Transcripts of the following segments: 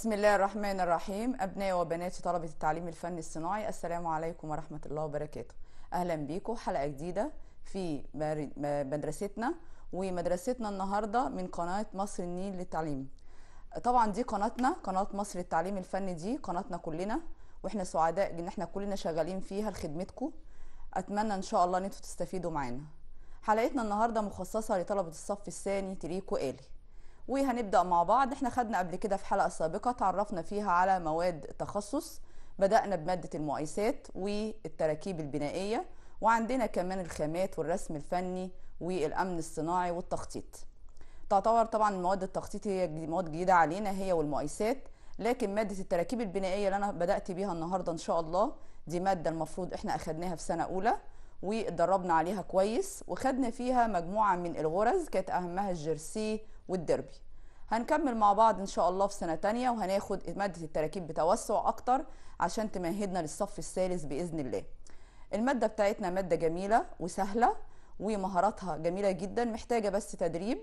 بسم الله الرحمن الرحيم أبناء وبنات طلبة التعليم الفني الصناعي السلام عليكم ورحمة الله وبركاته أهلا بيكم حلقة جديدة في مدرستنا ومدرستنا النهاردة من قناة مصر النيل للتعليم طبعا دي قناتنا قناة مصر للتعليم الفني دي قناتنا كلنا واحنا سعداء ان احنا كلنا شغالين فيها لخدمتكم اتمنى ان شاء الله ان تستفيدوا معانا حلقتنا النهارده مخصصه لطلبه الصف الثاني تريكو الي وهنبدا مع بعض احنا خدنا قبل كده في حلقه سابقه تعرفنا فيها على مواد تخصص بدانا بماده المؤيسات والتراكيب البنائيه وعندنا كمان الخامات والرسم الفني والامن الصناعي والتخطيط تعتبر طبعا مواد التخطيط هي مواد جديده علينا هي والمؤيسات لكن ماده التراكيب البنائيه اللي انا بدات بيها النهارده ان شاء الله دي ماده المفروض احنا اخدناها في سنه اولى واتدربنا عليها كويس وخدنا فيها مجموعه من الغرز كانت اهمها الجرسي والديربي هنكمل مع بعض ان شاء الله في سنه تانية وهناخد ماده التراكيب بتوسع اكتر عشان تمهدنا للصف الثالث باذن الله الماده بتاعتنا ماده جميله وسهله ومهاراتها جميله جدا محتاجه بس تدريب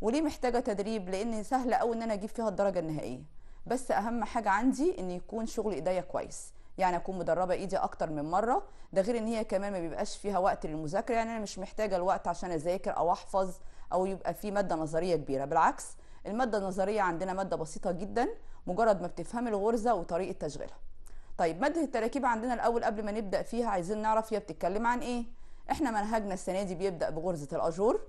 وليه محتاجه تدريب لان سهله قوي ان انا اجيب فيها الدرجه النهائيه بس اهم حاجه عندي ان يكون شغل ايديا كويس يعني اكون مدربه ايدي اكتر من مره ده غير ان هي كمان ما بيبقاش فيها وقت للمذاكره يعني انا مش محتاجه الوقت عشان اذاكر او احفظ او يبقى في ماده نظريه كبيره بالعكس الماده النظريه عندنا ماده بسيطه جدا مجرد ما بتفهم الغرزه وطريقه تشغيلها طيب ماده التراكيب عندنا الاول قبل ما نبدا فيها عايزين نعرف هي بتتكلم عن ايه احنا منهجنا السنه دي بيبدا بغرزه الاجور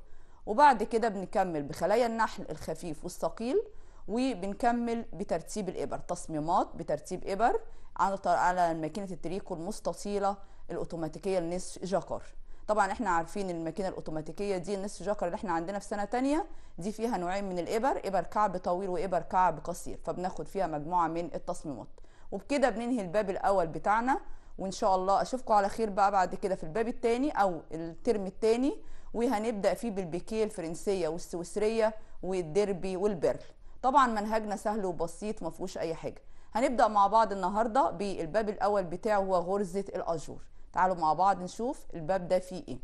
وبعد كده بنكمل بخلايا النحل الخفيف والثقيل وبنكمل بترتيب الابر تصميمات بترتيب ابر على على ماكينه التريكو المستطيله الاوتوماتيكيه النسف جاكار طبعا احنا عارفين الماكينه الاوتوماتيكيه دي النصف جاكر اللي احنا عندنا في سنه ثانيه دي فيها نوعين من الابر ابر كعب طويل وابر كعب قصير فبناخد فيها مجموعه من التصميمات وبكده بننهي الباب الاول بتاعنا وان شاء الله اشوفكم على خير بقى بعد كده في الباب الثاني او الترم الثاني وهنبدا فيه بالبيكيه الفرنسيه والسويسريه والديربي والبرل طبعا منهجنا سهل وبسيط ما فيهوش اي حاجه هنبدا مع بعض النهارده بالباب الاول بتاعه هو غرزه الاجور تعالوا مع بعض نشوف الباب ده فيه ايه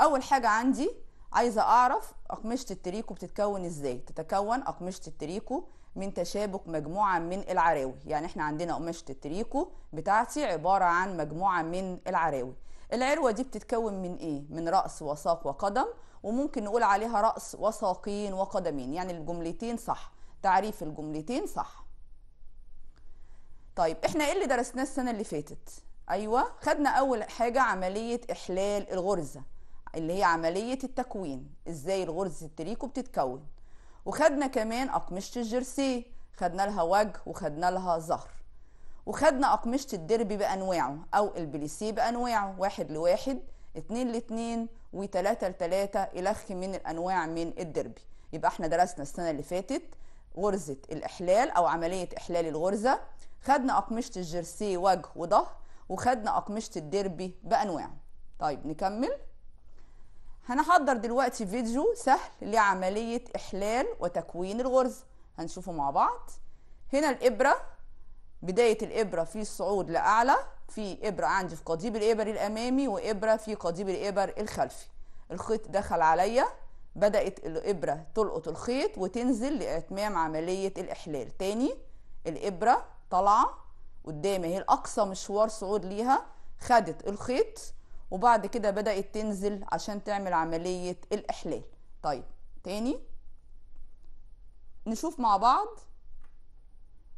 اول حاجه عندي عايزه اعرف اقمشه التريكو بتتكون ازاي تتكون اقمشه التريكو من تشابك مجموعه من العراوي يعني احنا عندنا اقمشة التريكو بتاعتي عباره عن مجموعه من العراوي العروه دي بتتكون من ايه من راس وساق وقدم وممكن نقول عليها راس وساقين وقدمين يعني الجملتين صح تعريف الجملتين صح طيب احنا ايه اللي درسناه السنه اللي فاتت ايوه خدنا اول حاجه عمليه احلال الغرزه اللي هي عمليه التكوين ازاي الغرزه التريكو بتتكون وخدنا كمان اقمشه الجيرسيه خدنا لها وجه وخدنا لها ظهر وخدنا اقمشه الدربي بانواعه او البليسيه بانواعه واحد لواحد اتنين لاتنين وتلاته لتلاته الخ من الانواع من الدربي يبقى احنا درسنا السنه اللي فاتت غرزه الاحلال او عمليه احلال الغرزه خدنا اقمشه الجيرسيه وجه وظهر وخدنا اقمشه الديربي بانواعه طيب نكمل هنحضر دلوقتي فيديو سهل لعمليه احلال وتكوين الغرز هنشوفه مع بعض هنا الابره بدايه الابره في الصعود لاعلى في ابره عندي في قضيب الابر الامامي وابره في قضيب الابر الخلفي الخيط دخل عليا بدات الابره تلقط الخيط وتنزل لاتمام عمليه الاحلال تاني الابره طالعه قدامي هي الاقصى مشوار صعود ليها خدت الخيط وبعد كده بدات تنزل عشان تعمل عمليه الاحلال طيب تاني نشوف مع بعض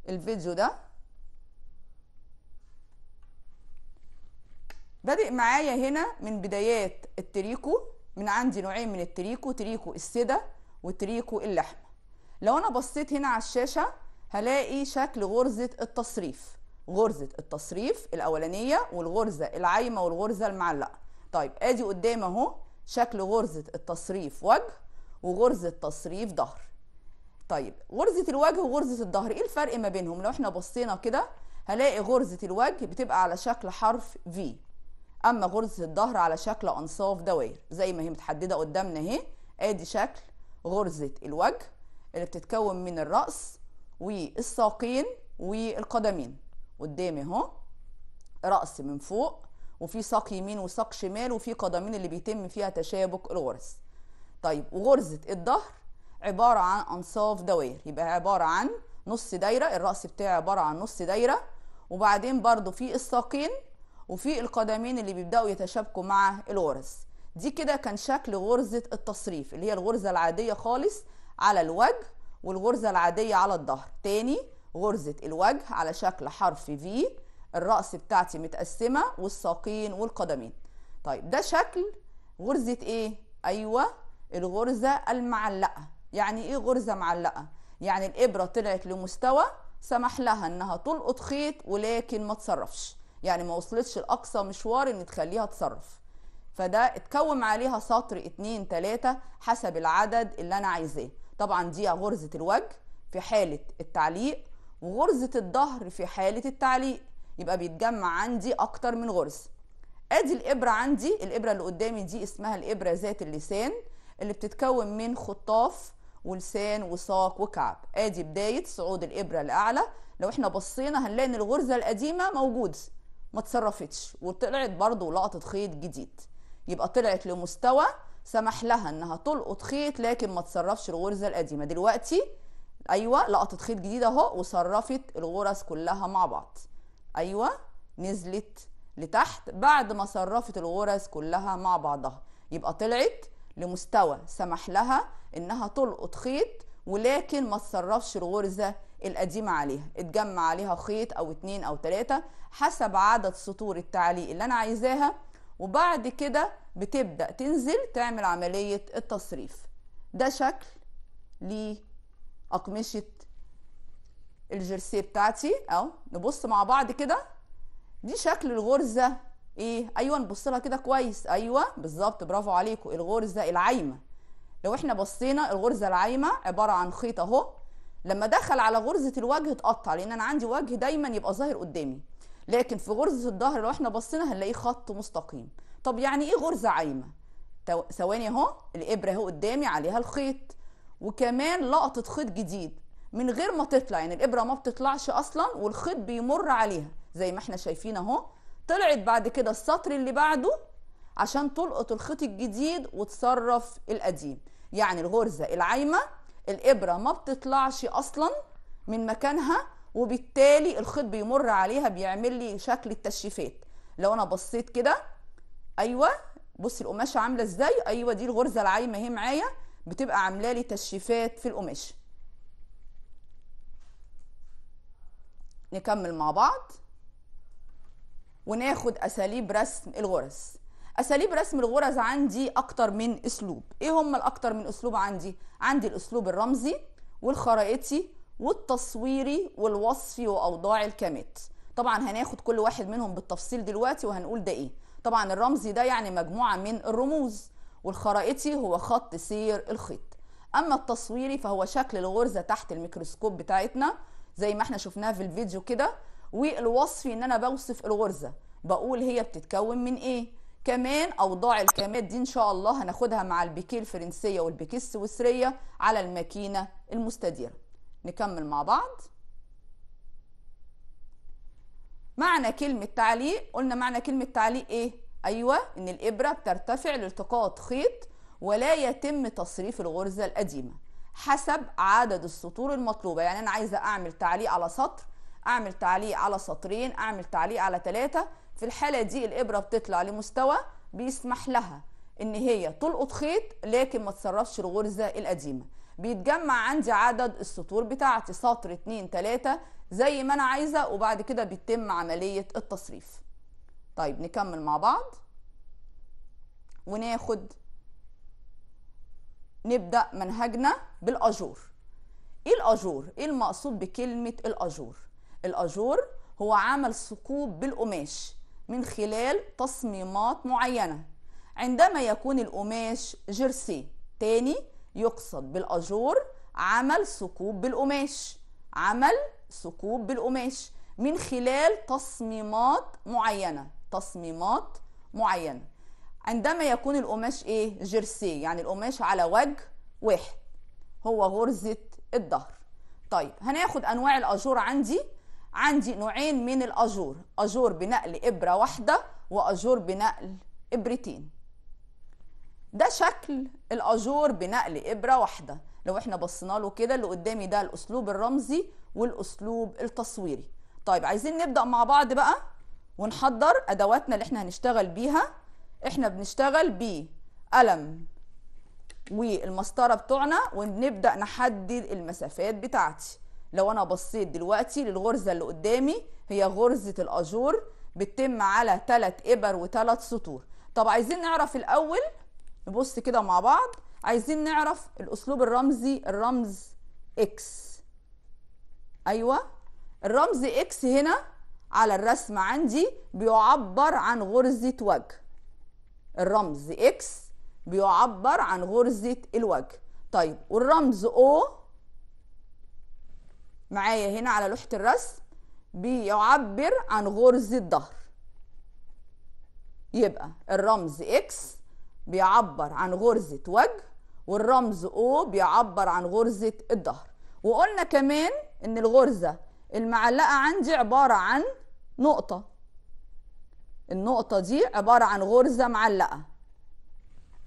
الفيديو ده بادئ معايا هنا من بدايات التريكو من عندي نوعين من التريكو تريكو السدة وتريكو اللحمة لو انا بصيت هنا على الشاشة هلاقي شكل غرزة التصريف غرزة التصريف الأولانية والغرزة العايمة والغرزة المعلقة طيب ادي قدام اهو شكل غرزة التصريف وجه وغرزة تصريف ظهر طيب غرزة الوجه وغرزة الظهر ايه الفرق ما بينهم لو احنا بصينا كده هلاقي غرزة الوجه بتبقى على شكل حرف V اما غرزة الظهر على شكل انصاف دوائر زي ما هي متحددة قدامنا اهي ادي شكل غرزة الوجه اللي بتتكون من الرأس والساقين والقدمين قدامي اهو رأس من فوق وفي ساق يمين وساق شمال وفي قدمين اللي بيتم فيها تشابك الغرز طيب وغرزة الظهر عبارة عن أنصاف دوائر يبقى عبارة عن نص دايرة الرأس بتاعي عبارة عن نص دايرة وبعدين برضو في الساقين وفي القدمين اللي بيبدأوا يتشابكوا مع الغرز دي كده كان شكل غرزة التصريف اللي هي الغرزة العادية خالص على الوجه والغرزة العادية على الظهر تاني غرزة الوجه على شكل حرف في الرأس بتاعتي متقسمة والساقين والقدمين طيب ده شكل غرزة ايه؟ ايوه الغرزة المعلقة يعني ايه غرزة معلقة؟ يعني الإبرة طلعت لمستوى سمح لها انها تلقط خيط ولكن ما تصرفش يعني ما وصلتش لأقصى مشوار ان تخليها تصرف فده اتكوم عليها سطر اتنين تلاتة حسب العدد اللي انا عايزاه طبعا دي غرزة الوجه في حالة التعليق وغرزة الظهر في حالة التعليق يبقى بيتجمع عندي أكتر من غرز أدي الإبرة عندي الإبرة اللي قدامي دي اسمها الإبرة ذات اللسان اللي بتتكون من خطاف ولسان وساق وكعب ادي بداية صعود الإبرة لاعلى لو احنا بصينا هنلاقي ان الغرزة القديمة موجودة ما اتصرفتش وطلعت برضو لقطة خيط جديد يبقى طلعت لمستوى سمح لها انها تلقط خيط لكن ما تصرفش الغرزه القديمه دلوقتي ايوه لقطت خيط جديد اهو وصرفت الغرز كلها مع بعض ايوه نزلت لتحت بعد ما صرفت الغرز كلها مع بعضها يبقى طلعت لمستوى سمح لها انها تلقط خيط ولكن ما تصرفش الغرزه القديمه عليها اتجمع عليها خيط او اتنين او تلاته حسب عدد سطور التعليق اللي انا عايزاها وبعد كده بتبدأ تنزل تعمل عملية التصريف ده شكل لأقمشة الجرسيه بتاعتي اهو نبص مع بعض كده دي شكل الغرزه ايه ايوه نبص لها كده كويس ايوه بالظبط برافو عليكم الغرزه العايمه لو احنا بصينا الغرزه العايمه عباره عن خيط اهو لما دخل على غرزه الوجه اتقطع لان انا عندي وجه دايما يبقى ظاهر قدامي لكن في غرزه الظهر لو احنا بصينا هنلاقيه خط مستقيم طب يعني ايه غرزه عايمه ثواني اهو الابره اهو قدامي عليها الخيط وكمان لقطه خيط جديد من غير ما تطلع يعني الابره ما بتطلعش اصلا والخيط بيمر عليها زي ما احنا شايفين اهو طلعت بعد كده السطر اللي بعده عشان تلقط الخيط الجديد وتصرف القديم يعني الغرزه العايمه الابره ما بتطلعش اصلا من مكانها وبالتالي الخيط بيمر عليها بيعمل لي شكل التشريفات لو انا بصيت كده ايوه بصي القماشه عامله ازاي ايوه دي الغرزه العايمه اهي معايا بتبقى عامله لي تشريفات في القماشه نكمل مع بعض وناخد اساليب رسم الغرز اساليب رسم الغرز عندي اكتر من اسلوب ايه هم الاكتر من اسلوب عندي عندي الاسلوب الرمزي والخرائطي والتصويري والوصفي واوضاع الكامات طبعا هناخد كل واحد منهم بالتفصيل دلوقتي وهنقول ده ايه طبعا الرمزي ده يعني مجموعه من الرموز والخرائطي هو خط سير الخيط اما التصويري فهو شكل الغرزه تحت الميكروسكوب بتاعتنا زي ما احنا شفناها في الفيديو كده والوصفي ان انا بوصف الغرزه بقول هي بتتكون من ايه كمان اوضاع الكامات دي ان شاء الله هناخدها مع البيكيه الفرنسيه والبيكيه السويسريه على الماكينه المستديره نكمل مع بعض معنى كلمة تعليق قلنا معنى كلمة تعليق ايه؟ ايوه ان الابرة بترتفع لالتقاط خيط ولا يتم تصريف الغرزة القديمة حسب عدد السطور المطلوبة يعني انا عايزة اعمل تعليق على سطر اعمل تعليق على سطرين اعمل تعليق على ثلاثة في الحالة دي الابرة بتطلع لمستوى بيسمح لها ان هي تلقط خيط لكن ما تصرفش الغرزة القديمة بيتجمع عندي عدد السطور بتاعتي سطر 2 3 زي ما انا عايزه وبعد كده بيتم عمليه التصريف طيب نكمل مع بعض وناخد نبدا منهجنا بالاجور ايه الاجور ايه المقصود بكلمه الاجور الاجور هو عمل ثقوب بالقماش من خلال تصميمات معينه عندما يكون القماش جيرسي تاني يقصد بالاجور عمل ثقوب بالقماش عمل ثقوب بالقماش من خلال تصميمات معينه تصميمات معينه عندما يكون القماش ايه جيرسي يعني القماش على وجه واحد هو غرزه الظهر طيب هناخد انواع الاجور عندي عندي نوعين من الاجور اجور بنقل ابره واحده واجور بنقل ابرتين ده شكل الاجور بنقل ابره واحده لو احنا بصينا له كده اللي قدامي ده الاسلوب الرمزي والاسلوب التصويري طيب عايزين نبدا مع بعض بقى ونحضر ادواتنا اللي احنا هنشتغل بيها احنا بنشتغل بقلم والمسطره بتوعنا ونبدا نحدد المسافات بتاعتي لو انا بصيت دلوقتي للغرزه اللي قدامي هي غرزه الاجور بتتم على ثلاث ابر وثلاث سطور طب عايزين نعرف الاول نبص كده مع بعض عايزين نعرف الاسلوب الرمزي الرمز اكس ايوه الرمز اكس هنا على الرسم عندي بيعبر عن غرزه وجه الرمز اكس بيعبر عن غرزه الوجه طيب والرمز او معايا هنا على لوحه الرسم بيعبر عن غرزه الظهر يبقى الرمز اكس بيعبر عن غرزة وجه والرمز O بيعبر عن غرزة الظهر وقلنا كمان إن الغرزة المعلقة عندي عبارة عن نقطة النقطة دي عبارة عن غرزة معلقة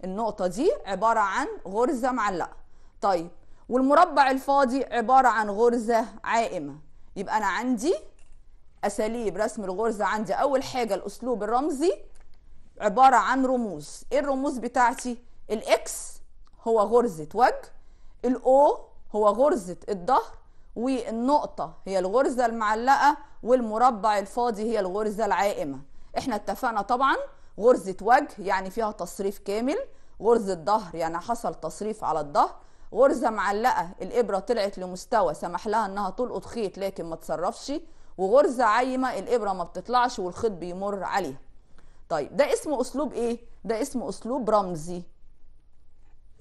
النقطة دي عبارة عن غرزة معلقة طيب والمربع الفاضي عبارة عن غرزة عائمة يبقى أنا عندي أساليب رسم الغرزة عندي أول حاجة الأسلوب الرمزي عباره عن رموز ايه الرموز بتاعتي الاكس هو غرزه وجه الاو هو غرزه الظهر والنقطه هي الغرزه المعلقه والمربع الفاضي هي الغرزه العائمه احنا اتفقنا طبعا غرزه وجه يعني فيها تصريف كامل غرزه ظهر يعني حصل تصريف على الظهر غرزه معلقه الابره طلعت لمستوى سمح لها انها تلقط خيط لكن ما تصرفش وغرزه عايمه الابره ما بتطلعش والخيط بيمر عليها طيب ده اسمه اسلوب ايه ده اسمه اسلوب رمزي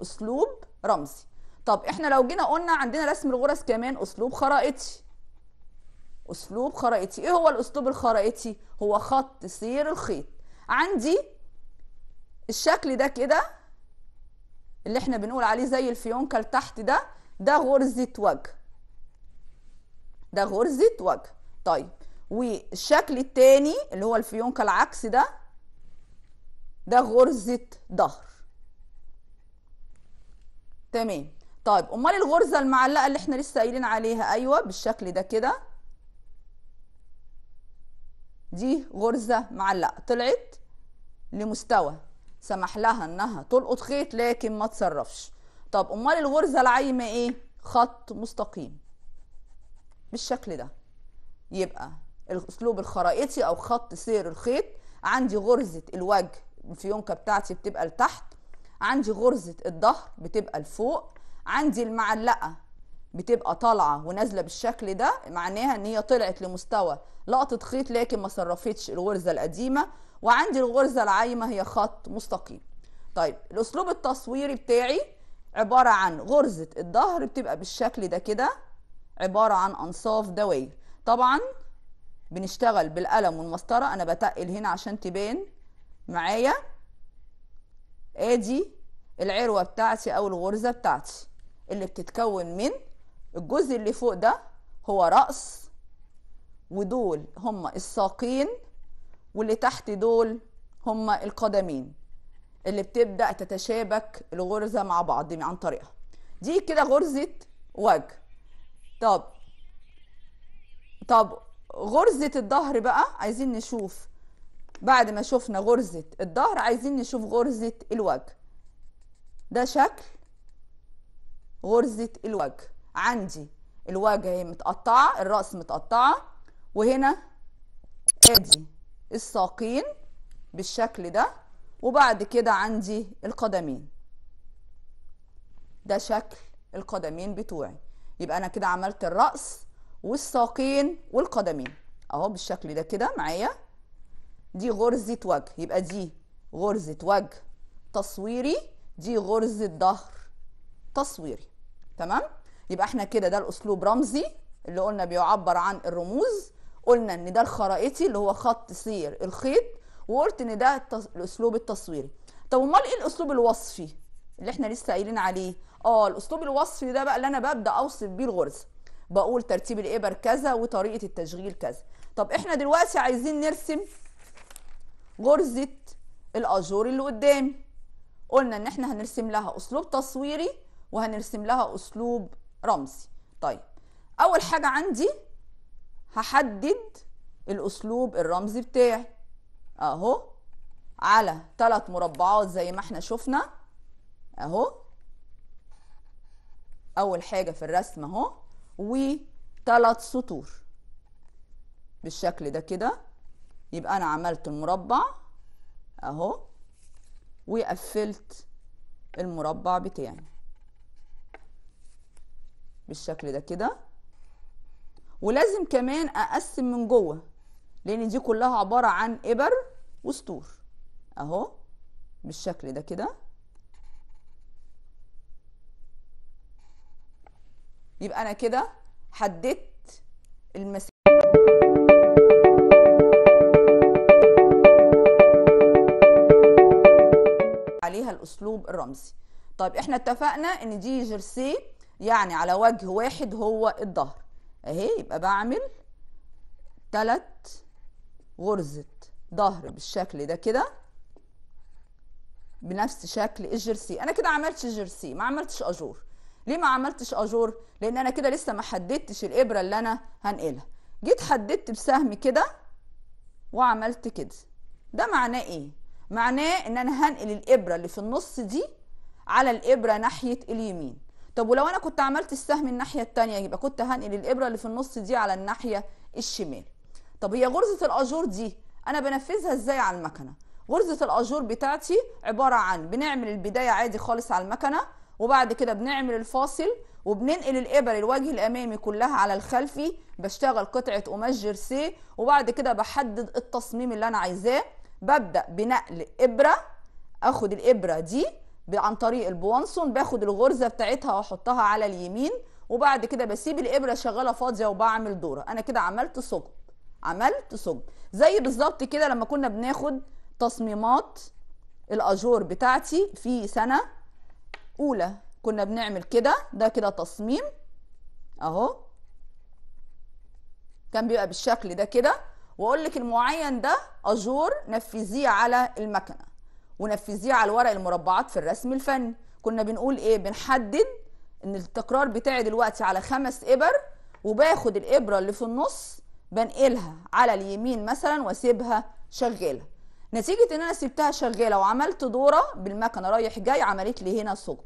اسلوب رمزي طب احنا لو جينا قلنا عندنا رسم الغرز كمان اسلوب خرائطي اسلوب خرائطي ايه هو الاسلوب الخرائطي هو خط سير الخيط عندي الشكل ده كده اللي احنا بنقول عليه زي الفيونكة لتحت ده ده غرزة وجه ده غرزة وجه طيب والشكل التاني اللي هو الفيونكة العكس ده ده غرزه ظهر تمام طيب امال الغرزه المعلقه اللي احنا لسه قايلين عليها ايوه بالشكل ده كده دي غرزه معلقه طلعت لمستوى سمح لها انها تلقط خيط لكن ما تصرفش طب امال الغرزه العايمه ايه خط مستقيم بالشكل ده يبقى الاسلوب الخرائطي او خط سير الخيط عندي غرزه الوجه الفيونكه بتاعتي بتبقى لتحت عندي غرزه الظهر بتبقى لفوق عندي المعلقه بتبقى طالعه ونازله بالشكل ده معناها ان هي طلعت لمستوى لقطه خيط لكن ما صرفتش الغرزه القديمه وعندي الغرزه العايمه هي خط مستقيم طيب الاسلوب التصويري بتاعي عباره عن غرزه الظهر بتبقى بالشكل ده كده عباره عن انصاف دواير طبعا بنشتغل بالقلم والمسطره انا بتقل هنا عشان تبان معايا ادي العروه بتاعتي او الغرزه بتاعتي اللي بتتكون من الجزء اللي فوق ده هو راس ودول هما الساقين واللي تحت دول هما القدمين اللي بتبدا تتشابك الغرزه مع بعض عن طريقها دي كده غرزه وجه طب طب غرزه الظهر بقى عايزين نشوف بعد ما شفنا غرزة الظهر عايزين نشوف غرزة الوجه ده شكل غرزة الوجه عندي الوجه هي متقطعة الرأس متقطعة وهنا ادي الساقين بالشكل ده وبعد كده عندي القدمين ده شكل القدمين بتوعي يبقى انا كده عملت الرأس والساقين والقدمين اهو بالشكل ده كده معايا دي غرزة وجه يبقى دي غرزة وجه تصويري دي غرزة ظهر تصويري تمام يبقى احنا كده ده الاسلوب رمزي اللي قلنا بيعبر عن الرموز قلنا ان ده الخرائطي اللي هو خط سير الخيط وقلت ان ده التص... الاسلوب التصويري طب امال ايه الاسلوب الوصفي اللي احنا لسه قايلين عليه اه الاسلوب الوصفي ده بقى اللي انا ببدا اوصف بيه الغرزه بقول ترتيب الابر كذا وطريقه التشغيل كذا طب احنا دلوقتي عايزين نرسم غرزه الأجور اللي قدامي قلنا إن إحنا هنرسم لها أسلوب تصويري وهنرسم لها أسلوب رمزي طيب أول حاجة عندي هحدد الأسلوب الرمزي بتاعي أهو على ثلاث مربعات زي ما إحنا شفنا أهو أول حاجة في الرسم أهو وثلاث سطور بالشكل ده كده يبقى انا عملت المربع اهو وقفلت المربع بتاعي بالشكل ده كده ولازم كمان اقسم من جوه لان دي كلها عباره عن ابر وسطور اهو بالشكل ده كده يبقى انا كده حددت المسافه عليها الاسلوب الرمزي طيب احنا اتفقنا ان دي جيرسي يعني على وجه واحد هو الظهر اهي يبقى بعمل ثلاث غرزة ظهر بالشكل ده كده بنفس شكل الجيرسي انا كده عملتش جيرسي ما عملتش اجور ليه ما عملتش اجور لان انا كده لسه ما حددتش الابره اللي انا هنقلها جيت حددت بسهم كده وعملت كده ده معناه ايه معناه ان انا هنقل الابره اللي في النص دي على الابره ناحيه اليمين طب ولو انا كنت عملت السهم الناحيه الثانيه يبقى كنت هنقل الابره اللي في النص دي على الناحيه الشمال طب هي غرزه الاجور دي انا بنفذها ازاي على المكنه غرزه الاجور بتاعتي عباره عن بنعمل البدايه عادي خالص على المكنه وبعد كده بنعمل الفاصل وبننقل الابر الوجه الامامي كلها على الخلفي بشتغل قطعه قماش جيرسيه وبعد كده بحدد التصميم اللي انا عايزاه ببدأ بنقل إبرة أخد الإبرة دي عن طريق البوانسون باخد الغرزة بتاعتها وأحطها على اليمين وبعد كده بسيب الإبرة شغالة فاضية وبعمل دورة أنا كده عملت ثقب عملت ثقب زي بالظبط كده لما كنا بناخد تصميمات الأجور بتاعتي في سنة أولى كنا بنعمل كده ده كده تصميم أهو كان بيبقى بالشكل ده كده واقول لك المعين ده اجور نفذيه على المكنه ونفذيه على الورق المربعات في الرسم الفني كنا بنقول ايه بنحدد ان التكرار بتاعي دلوقتي على خمس ابر وباخد الابره اللي في النص بنقلها على اليمين مثلا واسيبها شغاله نتيجه ان انا سبتها شغاله وعملت دوره بالمكنه رايح جاي عملت لي هنا ثقب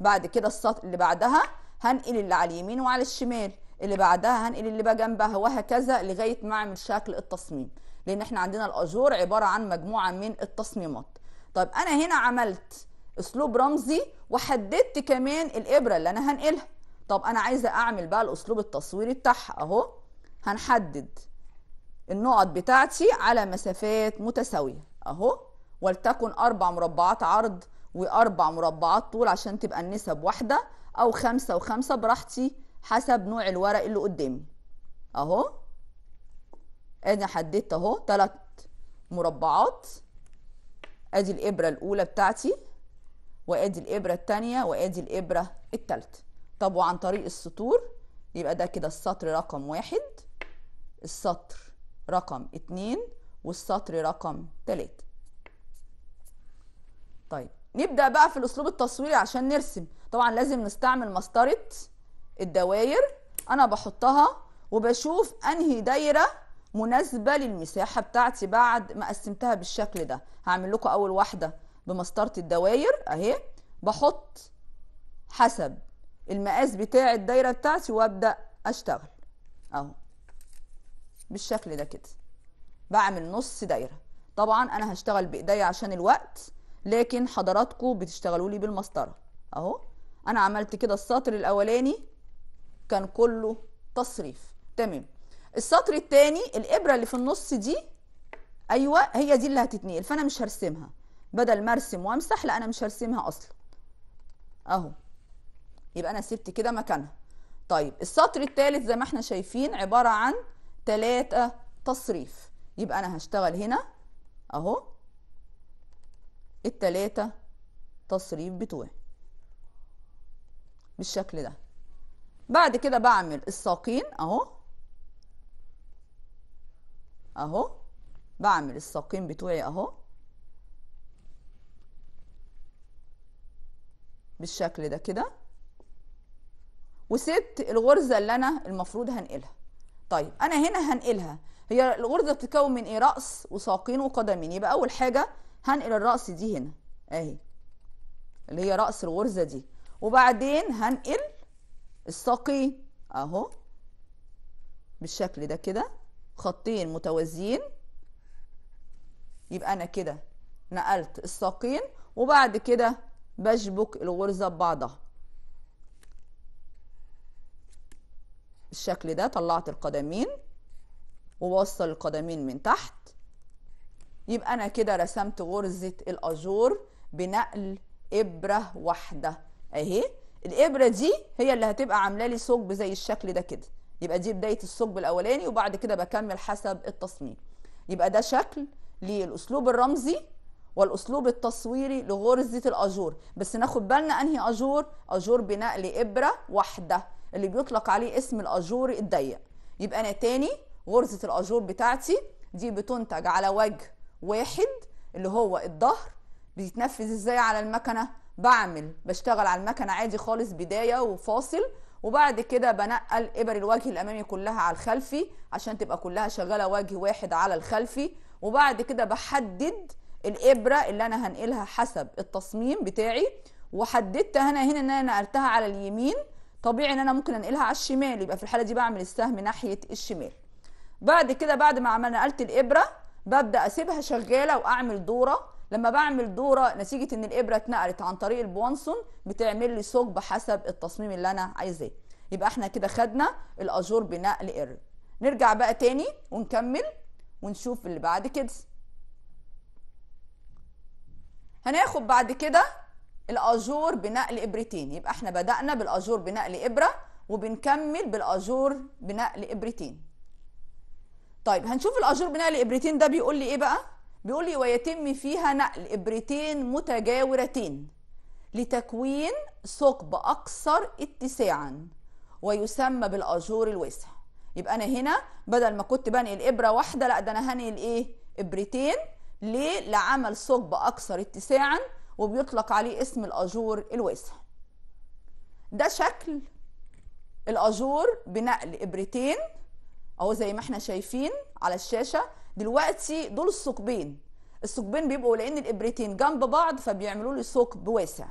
بعد كده السطر اللي بعدها هنقل اللي على اليمين وعلى الشمال اللي بعدها هنقل اللي بقى جنبها وهكذا لغايه ما اعمل شكل التصميم لان احنا عندنا الاجور عباره عن مجموعه من التصميمات طيب انا هنا عملت اسلوب رمزي وحددت كمان الابره اللي انا هنقلها طب انا عايزه اعمل بقى الاسلوب التصويري بتاعها اهو هنحدد النقط بتاعتي على مسافات متساويه اهو ولتكن اربع مربعات عرض واربع مربعات طول عشان تبقى النسب واحده او خمسه وخمسه براحتي حسب نوع الورق اللي قدامي اهو ادي حددت اهو ثلاث مربعات ادي الابره الاولى بتاعتي وادي الابره الثانيه وادي الابره الثالثه طب وعن طريق السطور يبقى ده كده السطر رقم واحد السطر رقم اتنين والسطر رقم تلاتة طيب نبدأ بقى في الأسلوب التصويري عشان نرسم طبعا لازم نستعمل مسطرة الدواير انا بحطها وبشوف انهي دايره مناسبه للمساحه بتاعتي بعد ما قسمتها بالشكل ده هعمل لكم اول واحده بمسطره الدواير اهي بحط حسب المقاس بتاع الدايره بتاعتي وابدا اشتغل اهو بالشكل ده كده بعمل نص دايره طبعا انا هشتغل بايديا عشان الوقت لكن حضراتكم بتشتغلوا لي بالمسطره اهو انا عملت كده السطر الاولاني كان كله تصريف تمام السطر الثاني الابره اللي في النص دي ايوه هي دي اللي هتتنقل فانا مش هرسمها بدل ما ارسم وامسح لا انا مش هرسمها اصلا اهو يبقى انا سبت كده مكانها طيب السطر الثالث زي ما احنا شايفين عباره عن ثلاثة تصريف يبقى انا هشتغل هنا اهو الثلاثة تصريف بتوعي بالشكل ده بعد كده بعمل الساقين اهو اهو بعمل الساقين بتوعي اهو بالشكل ده كده وسبت الغرزه اللي انا المفروض هنقلها طيب انا هنا هنقلها هي الغرزه بتتكون من ايه راس وساقين وقدمين يبقى اول حاجه هنقل الراس دي هنا اهي اللي هي راس الغرزه دي وبعدين هنقل الساقين اهو بالشكل ده كده خطين متوازيين يبقى انا كده نقلت الساقين وبعد كده بشبك الغرزه ببعضها بالشكل ده طلعت القدمين ووصل القدمين من تحت يبقى انا كده رسمت غرزه الاجور بنقل ابره واحده اهي الابره دي هي اللي هتبقى عامله لي ثقب زي الشكل ده كده يبقى دي بدايه الثقب الاولاني وبعد كده بكمل حسب التصميم يبقى ده شكل للاسلوب الرمزي والاسلوب التصويري لغرزه الاجور بس ناخد بالنا انهي اجور اجور بنقل ابره واحده اللي بيطلق عليه اسم الاجور الضيق يبقى انا تاني غرزه الاجور بتاعتي دي بتنتج على وجه واحد اللي هو الظهر بيتنفذ ازاي على المكنه بعمل بشتغل على المكنه عادي خالص بدايه وفاصل وبعد كده بنقل ابر الوجه الامامي كلها على الخلفي عشان تبقى كلها شغاله وجه واحد على الخلفي وبعد كده بحدد الابره اللي انا هنقلها حسب التصميم بتاعي وحددت انا هنا ان انا نقلتها على اليمين طبيعي ان انا ممكن انقلها على الشمال يبقى في الحاله دي بعمل السهم ناحيه الشمال بعد كده بعد ما عملنا نقلت الابره ببدا اسيبها شغاله واعمل دوره لما بعمل دوره نتيجه ان الابره اتنقلت عن طريق البوانسون بتعمل لي ثقب حسب التصميم اللي انا عايزاه يبقى احنا كده خدنا الاجور بنقل ار نرجع بقى تاني ونكمل ونشوف اللي بعد كده هناخد بعد كده الاجور بنقل ابرتين يبقى احنا بدانا بالاجور بنقل ابره وبنكمل بالاجور بنقل ابرتين طيب هنشوف الاجور بنقل ابرتين ده بيقول لي ايه بقى بيقول لي ويتم فيها نقل إبرتين متجاورتين لتكوين ثقب أكثر اتساعا ويسمى بالأجور الواسع يبقى أنا هنا بدل ما كنت بنقل إبرة واحدة لا ده أنا هنقل إيه؟ إبرتين ليه؟ لعمل ثقب أكثر اتساعا وبيطلق عليه اسم الأجور الواسع ده شكل الأجور بنقل إبرتين اهو زي ما احنا شايفين على الشاشه دلوقتي دول الثقبين الثقبين بيبقوا لان الابرتين جنب بعض فبيعملوا لي ثقب واسع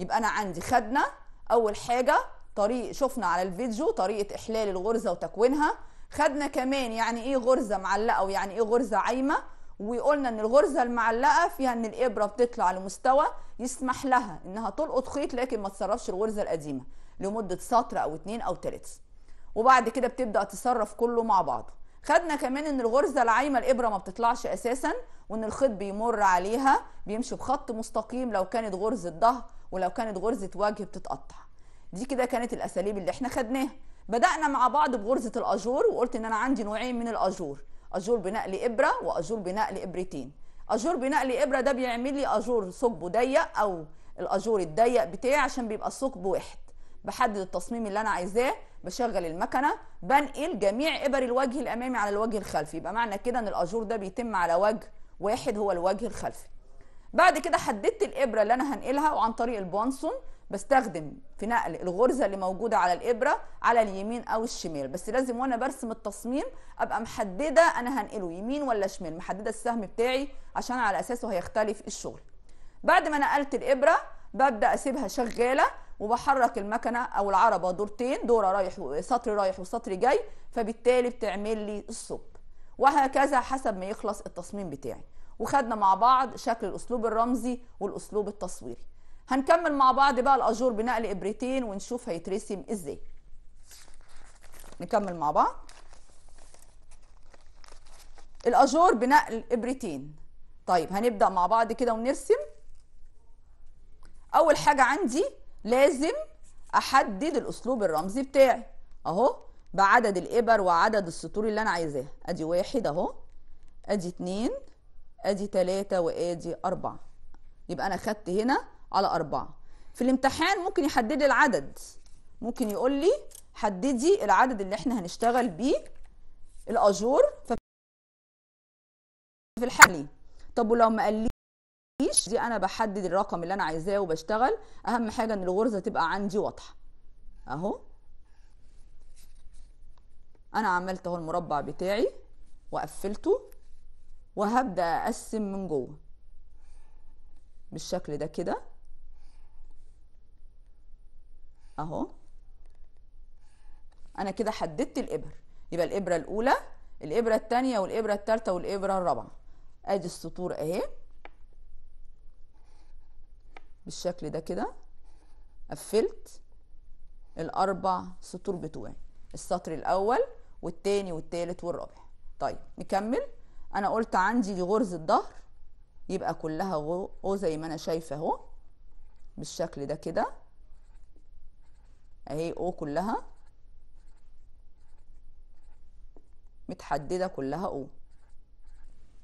يبقى انا عندي خدنا اول حاجه طريق شفنا على الفيديو طريقه احلال الغرزه وتكوينها خدنا كمان يعني ايه غرزه معلقه ويعني ايه غرزه عايمه وقلنا ان الغرزه المعلقه فيها ان الابره بتطلع لمستوى يسمح لها انها تلقط خيط لكن ما تصرفش الغرزه القديمه لمده سطر او اتنين او تلاتة وبعد كده بتبدا تصرف كله مع بعضه خدنا كمان ان الغرزه العايمه الابره ما بتطلعش اساسا وان الخيط بيمر عليها بيمشي بخط مستقيم لو كانت غرزه ظهر ولو كانت غرزه وجه بتتقطع دي كده كانت الاساليب اللي احنا خدناها بدانا مع بعض بغرزه الاجور وقلت ان انا عندي نوعين من الاجور اجور بنقل ابره واجور بنقل ابرتين اجور بنقل ابره ده بيعمل لي اجور ثقبه ضيق او الاجور الضيق بتاعي عشان بيبقى الثقب واحد بحدد التصميم اللي انا عايزاه بشغل المكنه بنقل جميع ابر الوجه الامامي على الوجه الخلفي يبقى معنى كده ان الاجور ده بيتم على وجه واحد هو الوجه الخلفي بعد كده حددت الابره اللي انا هنقلها وعن طريق البونسون بستخدم في نقل الغرزه اللي موجوده على الابره على اليمين او الشمال بس لازم وانا برسم التصميم ابقى محدده انا هنقله يمين ولا شمال محدده السهم بتاعي عشان على اساسه هيختلف الشغل بعد ما نقلت الابره ببدا اسيبها شغاله وبحرك المكنه او العربه دورتين دوره رايح سطر رايح وسطر جاي فبالتالي بتعمل لي الثقب وهكذا حسب ما يخلص التصميم بتاعي وخدنا مع بعض شكل الاسلوب الرمزي والاسلوب التصويري هنكمل مع بعض بقى الاجور بنقل ابرتين ونشوف هيترسم ازاي نكمل مع بعض الاجور بنقل ابرتين طيب هنبدا مع بعض كده ونرسم اول حاجه عندي لازم احدد الاسلوب الرمزي بتاعي اهو بعدد الابر وعدد السطور اللي انا عايزاها ادي واحد اهو ادي اتنين ادي تلاتة وادي اربعة يبقى انا خدت هنا على اربعة في الامتحان ممكن يحدد لي العدد ممكن يقول لي حددي العدد اللي احنا هنشتغل بيه الاجور في الحالي طب ولو ما قال مفيش دي انا بحدد الرقم اللي انا عايزاه وبشتغل اهم حاجه ان الغرزه تبقى عندي واضحه اهو انا عملت اهو المربع بتاعي وقفلته وهبدا اقسم من جوه بالشكل ده كده اهو انا كده حددت الابر يبقى الابره الاولى الابره الثانيه والابره الثالثه والابره الرابعه ادي السطور اهي بالشكل ده كده قفلت الاربع سطور بتوعي السطر الاول والتاني والتالت والرابع طيب نكمل انا قلت عندي غرزه ظهر يبقى كلها غو زي ما انا شايفه اهو بالشكل ده كده اهي او كلها متحدده كلها او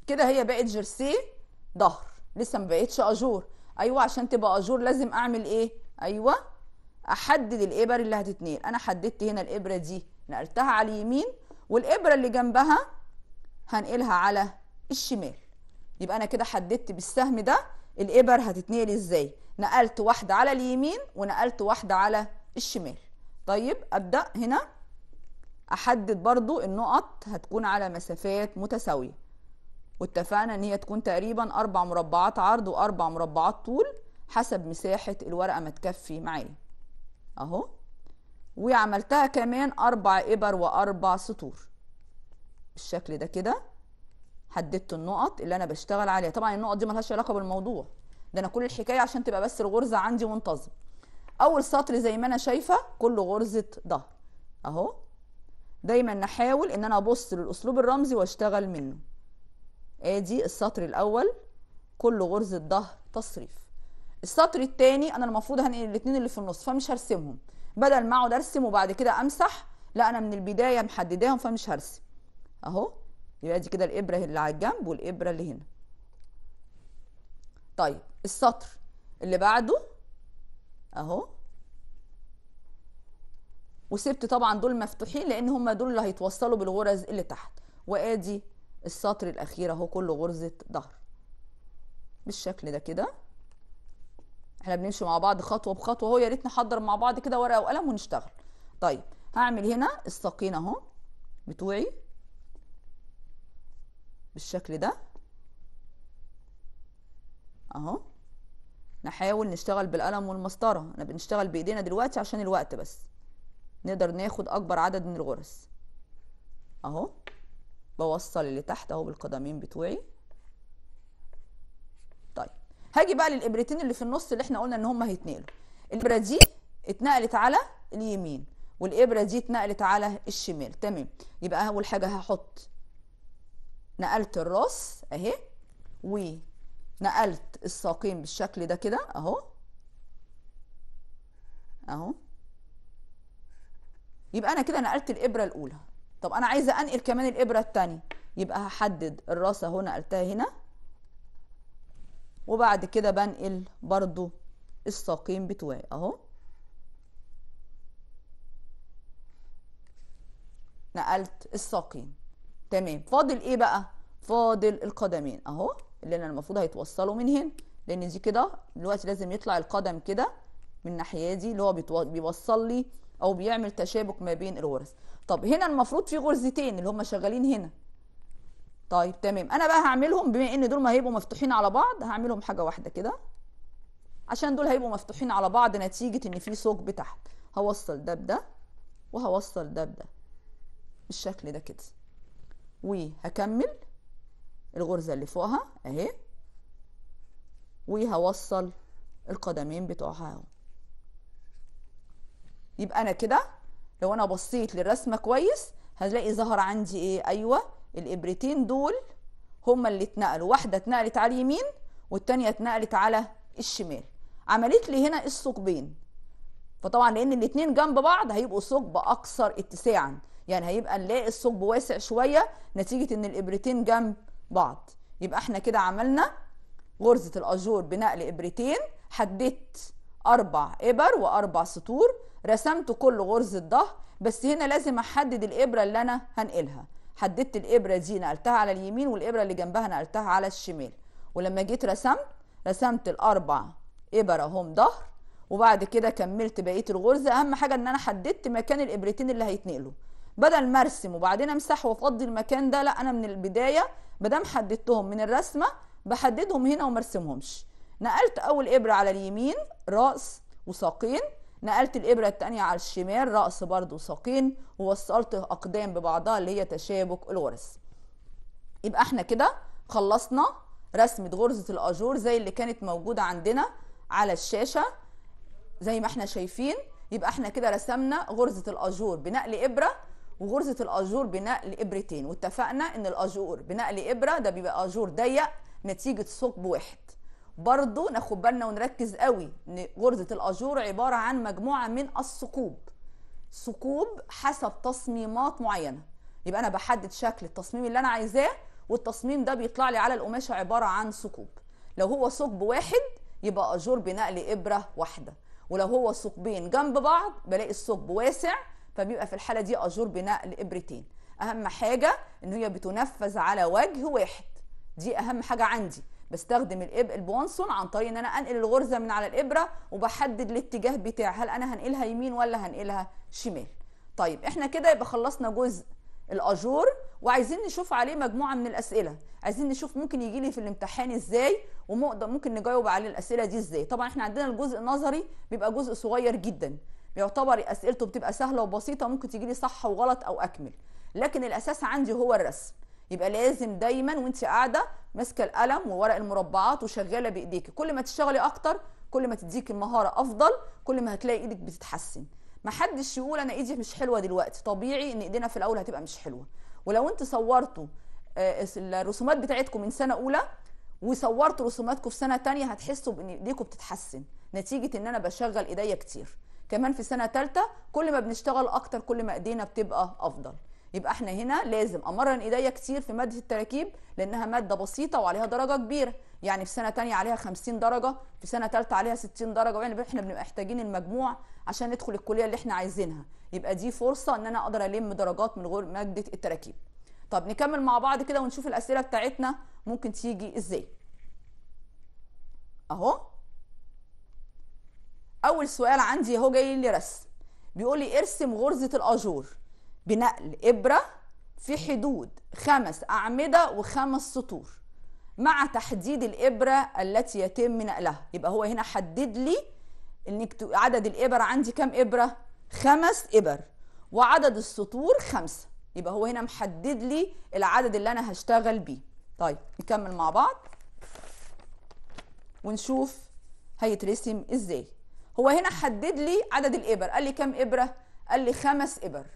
كده هي بقت جرسي ظهر لسه ما بقتش اجور ايوه عشان تبقى اجور لازم اعمل ايه ايوه احدد الابر اللي هتتنقل انا حددت هنا الابره دي نقلتها على اليمين والابره اللي جنبها هنقلها على الشمال يبقى انا كده حددت بالسهم ده الابر هتتنقل ازاي نقلت واحده على اليمين ونقلت واحده على الشمال طيب ابدا هنا احدد برضو النقط هتكون على مسافات متساويه واتفقنا ان هي تكون تقريبا اربع مربعات عرض واربع مربعات طول حسب مساحة الورقة ما تكفي معايا اهو وعملتها كمان اربع ابر واربع سطور بالشكل ده كده حددت النقط اللي انا بشتغل عليها طبعا النقط دي ملهاش علاقة بالموضوع ده انا كل الحكاية عشان تبقى بس الغرزة عندي منتظم اول سطر زي ما انا شايفة كله غرزة ظهر اهو دايما نحاول ان انا ابص للاسلوب الرمزي واشتغل منه ادي السطر الاول كل غرزه ظهر تصريف السطر الثاني انا المفروض هنقل الاثنين اللي في النص فمش هرسمهم بدل ما اقعد ارسم وبعد كده امسح لا انا من البدايه محدداهم فمش هرسم اهو يبقى دي كده الابره اللي على الجنب والابره اللي هنا طيب السطر اللي بعده اهو وسبت طبعا دول مفتوحين لان هم دول اللي هيتوصلوا بالغرز اللي تحت وادي السطر الاخير اهو كله غرزه ظهر بالشكل ده كده احنا بنمشي مع بعض خطوه بخطوه اهو يا ريت نحضر مع بعض كده ورقه وقلم ونشتغل طيب هعمل هنا الساقين اهو بتوعي بالشكل ده اهو نحاول نشتغل بالقلم والمسطره انا بنشتغل بايدينا دلوقتي عشان الوقت بس نقدر ناخد اكبر عدد من الغرز اهو بوصل اللي تحت اهو بالقدمين بتوعي طيب هاجي بقى للابرتين اللي في النص اللي احنا قلنا ان هم هيتنقلوا الابره دي اتنقلت على اليمين والابره دي اتنقلت على الشمال تمام يبقى اول حاجه هحط نقلت الراس اهي ونقلت الساقين بالشكل ده كده اهو اهو يبقى انا كده نقلت الابره الاولى طب انا عايزه انقل كمان الابره الثانيه يبقى هحدد الراسه هنا قلتها هنا وبعد كده بنقل برضو الساقين بتوعي اهو نقلت الساقين تمام فاضل ايه بقى فاضل القدمين اهو اللي انا المفروض هيتوصلوا من هنا لان دي كده دلوقتي لازم يطلع القدم كده من الناحيه دي اللي هو بيوصل لي او بيعمل تشابك ما بين الغرز طب هنا المفروض في غرزتين اللي هم شغالين هنا طيب تمام انا بقى هعملهم بما ان دول ما هيبقوا مفتوحين على بعض هعملهم حاجه واحده كده عشان دول هيبقوا مفتوحين على بعض نتيجه ان في ثقب تحت هوصل ده بده وهوصل ده بده بالشكل ده كده وهكمل الغرزه اللي فوقها اهي وهوصل القدمين بتوعها اهو يبقى انا كده لو انا بصيت للرسمه كويس هلاقي ظهر عندي ايه ايوه الابرتين دول هما اللي اتنقلوا واحده اتنقلت على اليمين والتانيه اتنقلت على الشمال عملت لي هنا الثقبين فطبعا لان الاتنين جنب بعض هيبقوا ثقب اكثر اتساعا يعني هيبقى نلاقي الثقب واسع شويه نتيجه ان الابرتين جنب بعض يبقى احنا كده عملنا غرزه الاجور بنقل ابرتين حددت أربع إبر وأربع سطور رسمت كل غرزة ظهر بس هنا لازم أحدد الإبرة اللي أنا هنقلها حددت الإبرة دي نقلتها على اليمين والإبرة اللي جنبها نقلتها على الشمال ولما جيت رسمت رسمت الأربع إبر أهم ظهر وبعد كده كملت بقية الغرزة أهم حاجة إن أنا حددت مكان الإبرتين اللي هيتنقلوا بدل ما ارسم وبعدين امسح وافضي المكان ده لا انا من البدايه ما دام حددتهم من الرسمه بحددهم هنا وما ارسمهمش نقلت اول ابره على اليمين راس وساقين نقلت الابره التانية على الشمال راس برضو وساقين ووصلت اقدام ببعضها اللي هي تشابك الغرز يبقى احنا كده خلصنا رسمه غرزه الاجور زي اللي كانت موجوده عندنا على الشاشه زي ما احنا شايفين يبقى احنا كده رسمنا غرزه الاجور بنقل ابره وغرزه الاجور بنقل ابرتين واتفقنا ان الاجور بنقل ابره ده بيبقى اجور ضيق نتيجه ثقب واحد برضو ناخد بالنا ونركز قوي ان غرزه الاجور عباره عن مجموعه من الثقوب ثقوب حسب تصميمات معينه يبقى انا بحدد شكل التصميم اللي انا عايزاه والتصميم ده بيطلع لي على القماشه عباره عن ثقوب لو هو ثقب واحد يبقى اجور بنقل ابره واحده ولو هو ثقبين جنب بعض بلاقي الثقب واسع فبيبقى في الحاله دي اجور بنقل ابرتين اهم حاجه ان هي بتنفذ على وجه واحد دي اهم حاجه عندي بستخدم البونسون عن طريق ان انا انقل الغرزه من على الابره وبحدد الاتجاه بتاعها هل انا هنقلها يمين ولا هنقلها شمال طيب احنا كده يبقى خلصنا جزء الاجور وعايزين نشوف عليه مجموعه من الاسئله عايزين نشوف ممكن يجي لي في الامتحان ازاي وممكن نجاوب عليه الاسئله دي ازاي طبعا احنا عندنا الجزء النظري بيبقى جزء صغير جدا بيعتبر اسئلته بتبقى سهله وبسيطه ممكن تيجي لي صح وغلط او اكمل لكن الاساس عندي هو الرسم يبقى لازم دايما وانت قاعده ماسكه القلم وورق المربعات وشغاله بايديكي كل ما تشتغلي اكتر كل ما تديكي المهاره افضل كل ما هتلاقي ايدك بتتحسن ما حدش يقول انا ايدي مش حلوه دلوقتي طبيعي ان ايدينا في الاول هتبقى مش حلوه ولو انت صورتوا آه، الرسومات بتاعتكم من سنه اولى وصورتوا رسوماتكم في سنه تانية هتحسوا بان ايديكم بتتحسن نتيجه ان انا بشغل ايديا كتير كمان في سنه تالتة كل ما بنشتغل اكتر كل ما ايدينا بتبقى افضل يبقى احنا هنا لازم امرن ايديا كتير في ماده التراكيب لانها ماده بسيطه وعليها درجه كبيره يعني في سنه تانية عليها 50 درجه في سنه ثالثه عليها 60 درجه يعني احنا بنبقى محتاجين المجموع عشان ندخل الكليه اللي احنا عايزينها يبقى دي فرصه ان انا اقدر الم درجات من غير ماده التراكيب طب نكمل مع بعض كده ونشوف الاسئله بتاعتنا ممكن تيجي ازاي اهو اول سؤال عندي اهو جاي لي رسم بيقول لي ارسم غرزه الاجور بنقل إبرة في حدود خمس أعمدة وخمس سطور مع تحديد الإبرة التي يتم نقلها يبقى هو هنا حدد لي انك عدد الإبر عندي كام إبرة خمس إبر وعدد السطور خمسة يبقى هو هنا محدد لي العدد اللي أنا هشتغل بيه طيب نكمل مع بعض ونشوف هيترسم إزاي هو هنا حدد لي عدد الإبر قال لي كام إبرة قال لي خمس إبر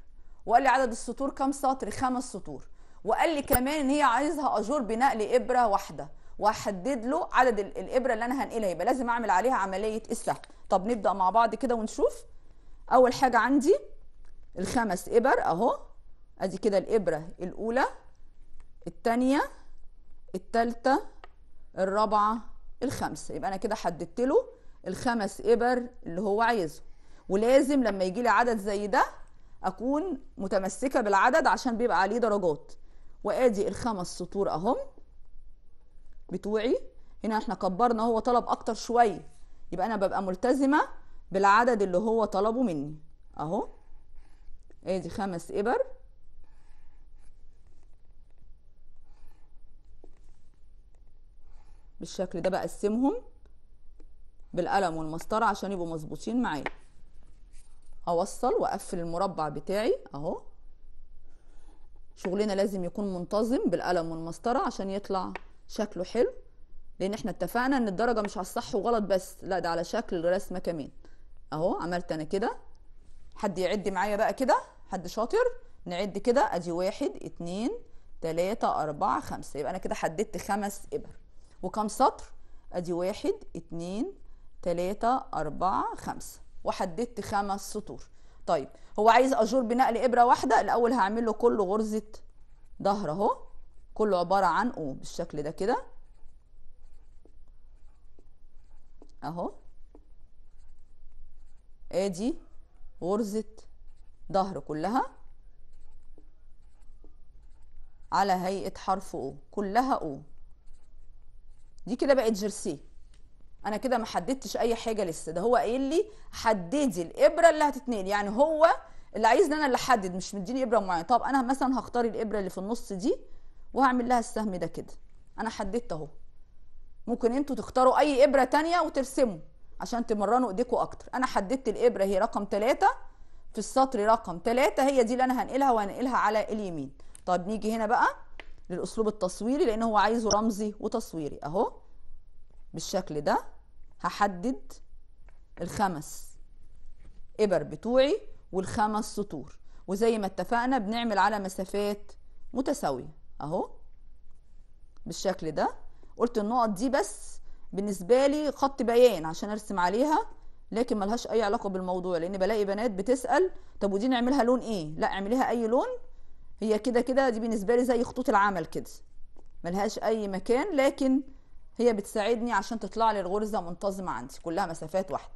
وقال لي عدد السطور كام سطر خمس سطور وقال لي كمان ان هي عايزها اجور بنقل ابره واحده واحدد له عدد الابره اللي انا هنقلها يبقى لازم اعمل عليها عمليه السحب طب نبدا مع بعض كده ونشوف اول حاجه عندي الخمس ابر اهو ادي كده الابره الاولى الثانيه الثالثه الرابعه الخامسه يبقى انا كده حددت له الخمس ابر اللي هو عايزه ولازم لما يجي لي عدد زي ده اكون متمسكه بالعدد عشان بيبقى عليه درجات وادي الخمس سطور اهم بتوعي هنا احنا كبرنا هو طلب اكتر شويه يبقى انا ببقى ملتزمه بالعدد اللي هو طلبه مني اهو ادي خمس ابر بالشكل ده بقسمهم بالقلم والمسطره عشان يبقوا مظبوطين معايا اوصل واقفل المربع بتاعي اهو شغلنا لازم يكون منتظم بالقلم والمسطره عشان يطلع شكله حلو لان احنا اتفقنا ان الدرجه مش على الصح وغلط بس لا ده على شكل رسمه كمان اهو عملت انا كده حد يعد معايا بقى كده حد شاطر نعد كده ادي واحد اتنين تلاتة أربعة خمسة يبقى أنا كده حددت خمس إبر وكم سطر؟ أدي واحد اتنين تلاتة أربعة خمسة وحددت خمس سطور طيب هو عايز اجور بنقل ابره واحده الاول هعمل له كله غرزه ظهر اهو كله عباره عن او بالشكل ده كده اهو ادي غرزه ظهر كلها على هيئه حرف او كلها او دي كده بقت جرسيه انا كده ما حددتش اي حاجه لسه ده هو قايل لي حددي الابره اللي هتتنقل يعني هو اللي عايزني انا اللي احدد مش مديني ابره معينه طب انا مثلا هختار الابره اللي في النص دي وهعمل لها السهم ده كده انا حددت اهو ممكن انتوا تختاروا اي ابره تانية وترسموا عشان تمرنوا ايديكم اكتر انا حددت الابره هي رقم 3 في السطر رقم 3 هي دي اللي انا هنقلها وهنقلها على اليمين طب نيجي هنا بقى للاسلوب التصويري لان هو عايزه رمزي وتصويري اهو بالشكل ده هحدد الخمس إبر بتوعي والخمس سطور وزي ما اتفقنا بنعمل على مسافات متساوية أهو بالشكل ده قلت النقط دي بس بالنسبة لي خط بيان عشان أرسم عليها لكن ملهاش أي علاقة بالموضوع لأن بلاقي بنات بتسأل طب ودي نعملها لون إيه؟ لا اعمليها أي لون هي كده كده دي بالنسبة لي زي خطوط العمل كده ملهاش أي مكان لكن هي بتساعدني عشان تطلع لي الغرزه منتظمه عندي كلها مسافات واحده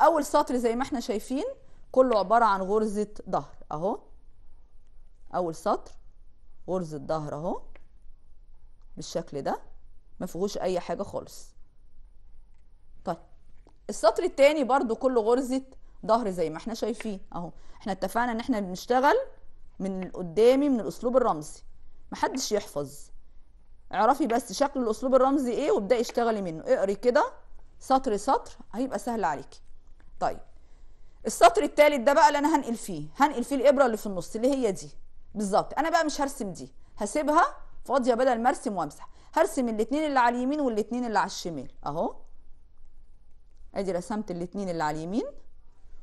اول سطر زي ما احنا شايفين كله عباره عن غرزه ظهر اهو اول سطر غرزه ظهر اهو بالشكل ده ما فيهوش اي حاجه خالص طيب السطر التاني برضو كله غرزه ظهر زي ما احنا شايفين اهو احنا اتفقنا ان احنا بنشتغل من قدامي من الاسلوب الرمزي محدش يحفظ اعرفي بس شكل الاسلوب الرمزي ايه وابداي اشتغلي منه اقري كده سطر سطر هيبقى سهل عليكي طيب السطر الثالث ده بقى اللي انا هنقل فيه هنقل فيه الابره اللي في النص اللي هي دي بالظبط انا بقى مش هرسم دي هسيبها فاضيه بدل ما ارسم وامسح هرسم الاثنين اللي على اليمين والاثنين اللي على الشمال اهو ادي رسمت الاثنين اللي على اليمين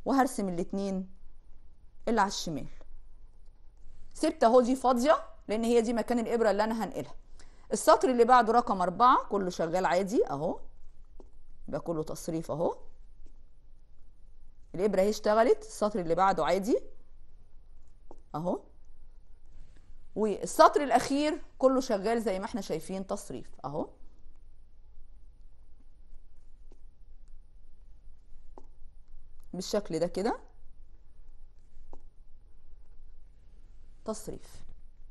وهرسم الاثنين اللي على الشمال سبت اهو دي فاضيه لان هي دي مكان الابره اللي انا هنقلها السطر اللي بعده رقم أربعة كله شغال عادي أهو يبقى كله تصريف أهو الإبرة اهي اشتغلت السطر اللي بعده عادي أهو والسطر الأخير كله شغال زي ما احنا شايفين تصريف أهو بالشكل ده كده تصريف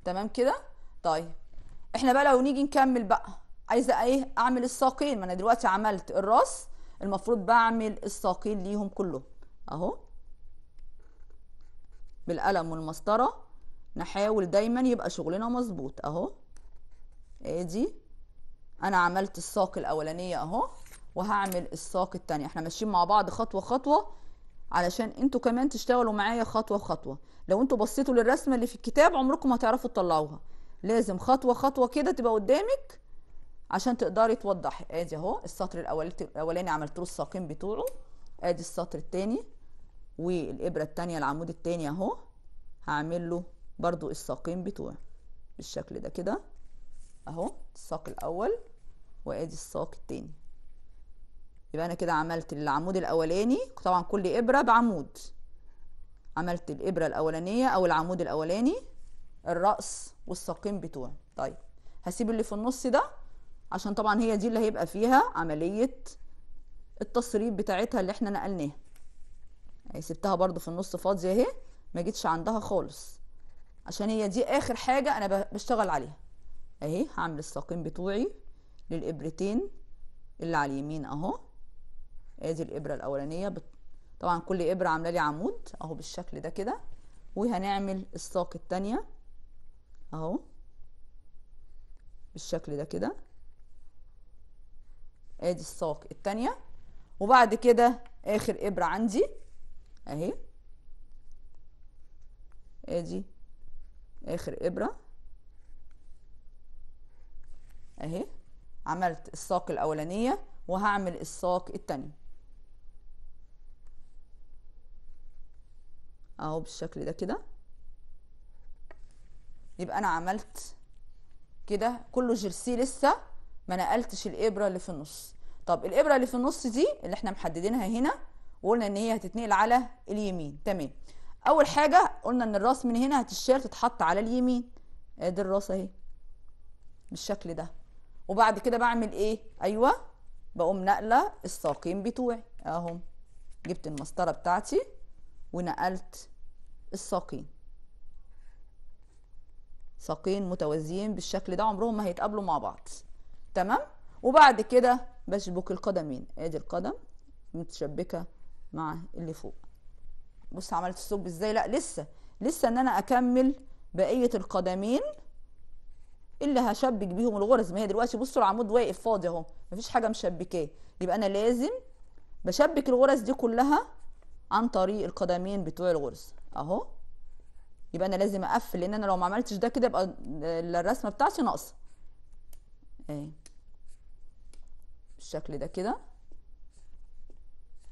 تمام كده طيب احنا بقى لو نيجي نكمل بقى عايزه ايه اعمل الساقين ما انا دلوقتي عملت الراس المفروض بعمل الساقين ليهم كلهم اهو بالقلم والمسطره نحاول دايما يبقى شغلنا مظبوط اهو ادي انا عملت الساق الاولانيه اهو وهعمل الساق الثاني احنا ماشيين مع بعض خطوه خطوه علشان انتوا كمان تشتغلوا معايا خطوه خطوه لو انتوا بصيتوا للرسمه اللي في الكتاب عمركم ما هتعرفوا تطلعوها لازم خطوه خطوه كده تبقى قدامك عشان تقدري توضحي ادي اهو السطر الاولاني عملت له الساقين بتوعه ادي السطر الثاني والابره الثانيه العمود الثاني اهو هعمل له برضو الساقين بتوعه بالشكل ده كده اهو الساق الاول وادي الساق الثاني يبقى انا كده عملت العمود الاولاني طبعا كل ابره بعمود عملت الابره الاولانيه او العمود الاولاني الراس والساقين بتوعي طيب هسيب اللي في النص ده عشان طبعا هي دي اللي هيبقى فيها عمليه التصريب بتاعتها اللي احنا نقلناها يعني سبتها برده في النص فاضيه اهي ما جيتش عندها خالص عشان هي دي اخر حاجه انا بشتغل عليها اهي هعمل الساقين بتوعي للابرتين اللي على اليمين اهو ادي الابره الاولانيه بت... طبعا كل ابره عامله لي عمود اهو بالشكل ده كده وهنعمل الساق التانيه اهو بالشكل ده كده ادي الساق التانية وبعد كده اخر ابرة عندي اهي ادي اخر ابرة اهي عملت الساق الاولانية وهعمل الساق التانية اهو بالشكل ده كده يبقى انا عملت كده كله جرسي لسه ما نقلتش الابره اللي في النص طب الابره اللي في النص دي اللي احنا محددينها هنا وقلنا ان هي هتتنقل على اليمين تمام اول حاجه قلنا ان الراس من هنا هتشير تتحط على اليمين ادي الراس اهي بالشكل ده وبعد كده بعمل ايه ايوه بقوم نقله الساقين بتوعي اهم جبت المسطره بتاعتي ونقلت الساقين ساقين متوازيين بالشكل ده عمرهم ما هيتقابلوا مع بعض تمام وبعد كده بشبك القدمين ادي القدم متشبكه مع اللي فوق بص عملت الثوب ازاي لا لسه لسه ان انا اكمل بقيه القدمين اللي هشبك بيهم الغرز ما هي دلوقتي بصوا العمود واقف فاضي اهو مفيش حاجه مشبكاه يبقى انا لازم بشبك الغرز دي كلها عن طريق القدمين بتوع الغرز اهو يبقى انا لازم اقفل لان انا لو ما عملتش ده كده يبقى الرسمه بتاعتي ناقصه اهي بالشكل ده كده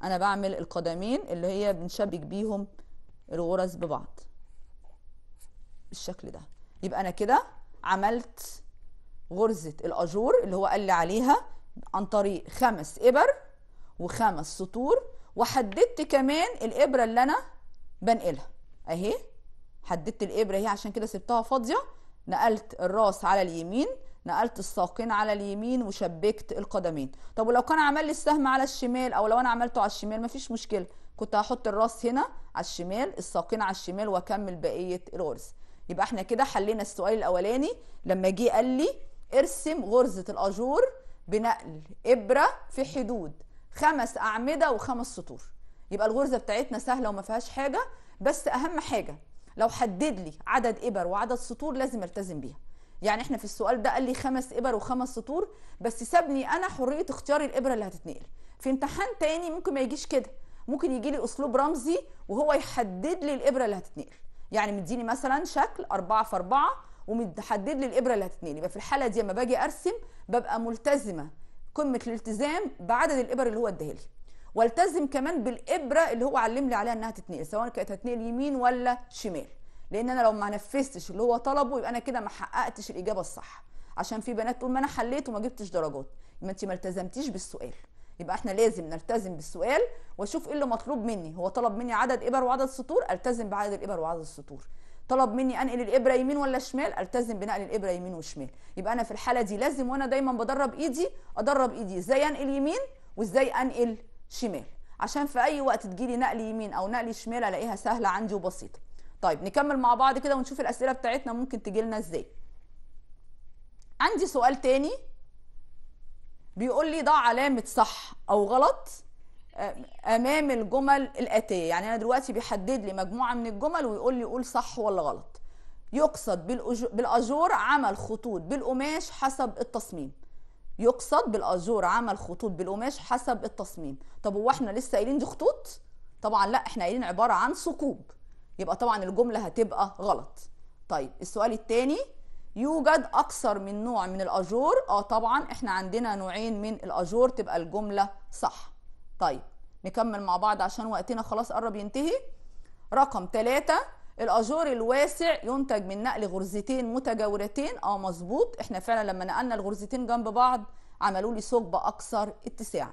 انا بعمل القدمين اللي هي بنشبك بيهم الغرز ببعض بالشكل ده يبقى انا كده عملت غرزه الاجور اللي هو قال لي عليها عن طريق خمس ابر وخمس سطور وحددت كمان الابره اللي انا بنقلها اهي حددت الابره هي عشان كده سبتها فاضيه نقلت الراس على اليمين نقلت الساقين على اليمين وشبكت القدمين طب ولو كان عمل لي السهم على الشمال او لو انا عملته على الشمال مفيش مشكله كنت هحط الراس هنا على الشمال الساقين على الشمال واكمل بقيه الغرز يبقى احنا كده حلينا السؤال الاولاني لما جه قال لي ارسم غرزه الاجور بنقل ابره في حدود خمس اعمده وخمس سطور يبقى الغرزه بتاعتنا سهله وما فيهاش حاجه بس اهم حاجه لو حدد لي عدد ابر وعدد سطور لازم التزم بيها يعني احنا في السؤال ده قال لي خمس ابر وخمس سطور بس سابني انا حريه اختيار الابره اللي هتتنقل في امتحان تاني ممكن ما يجيش كده ممكن يجي لي اسلوب رمزي وهو يحدد لي الابره اللي هتتنقل يعني مديني مثلا شكل 4 في 4 ومحدد لي الابره اللي هتتنقل يبقى في الحاله دي لما باجي ارسم ببقى ملتزمه قمه الالتزام بعدد الابر اللي هو اداها لي والتزم كمان بالابره اللي هو علم لي عليها انها تتنقل سواء كانت هتنقل يمين ولا شمال لان انا لو ما نفذتش اللي هو طلبه يبقى انا كده ما حققتش الاجابه الصح عشان في بنات تقول ما انا حليت وما جبتش درجات يبقى انت ما التزمتيش بالسؤال يبقى احنا لازم نلتزم بالسؤال واشوف ايه اللي مطلوب مني هو طلب مني عدد ابر وعدد سطور التزم بعدد الابر وعدد السطور طلب مني انقل الابره يمين ولا شمال التزم بنقل الابره يمين وشمال يبقى انا في الحاله دي لازم وانا دايما بدرب ايدي ادرب ايدي ازاي انقل يمين وازاي انقل شمال عشان في اي وقت تجيلي نقل يمين او نقل شمال الاقيها سهله عندي وبسيطه طيب نكمل مع بعض كده ونشوف الاسئله بتاعتنا ممكن تجيلنا ازاي عندي سؤال تاني بيقول لي ضع علامه صح او غلط آه، امام الجمل الاتيه يعني انا دلوقتي بيحدد لي مجموعه من الجمل ويقول لي قول صح ولا غلط يقصد بالاجور عمل خطوط بالقماش حسب التصميم يقصد بالاجور عمل خطوط بالقماش حسب التصميم طب هو احنا لسه قايلين دي خطوط طبعا لا احنا قايلين عباره عن ثقوب يبقى طبعا الجمله هتبقى غلط طيب السؤال الثاني يوجد اكثر من نوع من الاجور اه طبعا احنا عندنا نوعين من الاجور تبقى الجمله صح طيب نكمل مع بعض عشان وقتنا خلاص قرب ينتهي رقم 3 الاجور الواسع ينتج من نقل غرزتين متجاورتين اه مظبوط احنا فعلا لما نقلنا الغرزتين جنب بعض عملوا لي ثقب اكثر اتساع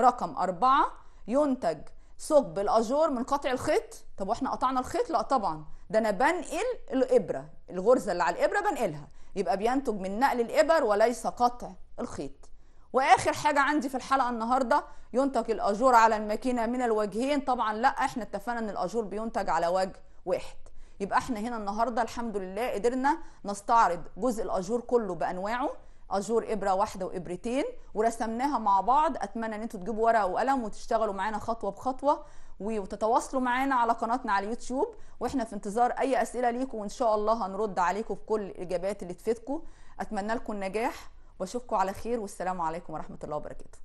رقم أربعة ينتج ثقب الاجور من قطع الخيط طب واحنا قطعنا الخيط لا طبعا ده انا بنقل الابره الغرزه اللي على الابره بنقلها يبقى بينتج من نقل الابر وليس قطع الخيط واخر حاجه عندي في الحلقه النهارده ينتج الاجور على الماكينه من الوجهين طبعا لا احنا اتفقنا ان الاجور بينتج على وجه واحد يبقى احنا هنا النهارده الحمد لله قدرنا نستعرض جزء الاجور كله بانواعه اجور ابره واحده وابرتين ورسمناها مع بعض اتمنى ان انتوا تجيبوا ورقه وقلم وتشتغلوا معانا خطوه بخطوه وتتواصلوا معانا على قناتنا على اليوتيوب واحنا في انتظار اي اسئله ليكم وان شاء الله هنرد عليكم بكل الاجابات اللي تفيدكم اتمنى لكم النجاح واشوفكم على خير والسلام عليكم ورحمه الله وبركاته